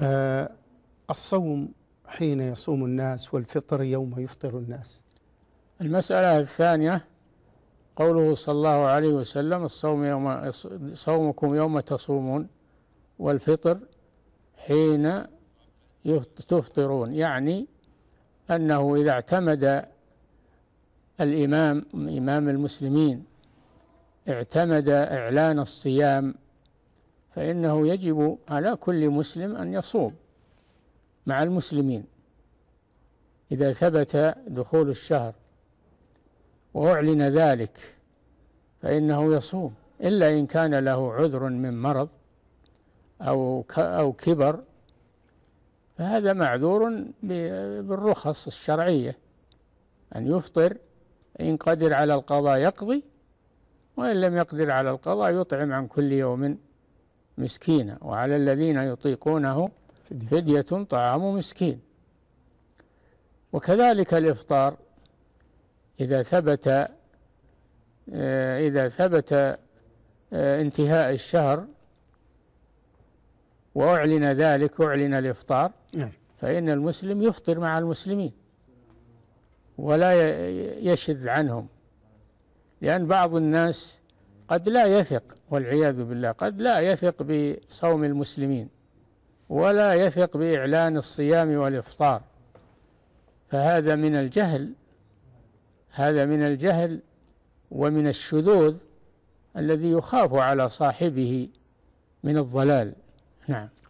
آه الصوم حين يصوم الناس والفطر يوم يفطر الناس المسألة الثانية قوله صلى الله عليه وسلم الصوم يوم صومكم يوم تصومون والفطر حين تفطرون يعني أنه إذا اعتمد الإمام إمام المسلمين اعتمد إعلان الصيام فإنه يجب على كل مسلم أن يصوم مع المسلمين إذا ثبت دخول الشهر وأعلن ذلك فإنه يصوم إلا إن كان له عذر من مرض أو أو كبر فهذا معذور بالرخص الشرعية أن يفطر إن قدر على القضاء يقضي وإن لم يقدر على القضاء يطعم عن كل يوم مسكينا وعلى الذين يطيقونه فدية طعام مسكين وكذلك الإفطار إذا ثبت آه، إذا ثبت آه، انتهاء الشهر وأعلن ذلك أعلن الإفطار نعم. فإن المسلم يفطر مع المسلمين ولا يشذ عنهم لأن بعض الناس قد لا يثق والعياذ بالله قد لا يثق بصوم المسلمين ولا يثق بإعلان الصيام والإفطار فهذا من الجهل هذا من الجهل ومن الشذوذ الذي يخاف على صاحبه من الضلال نعم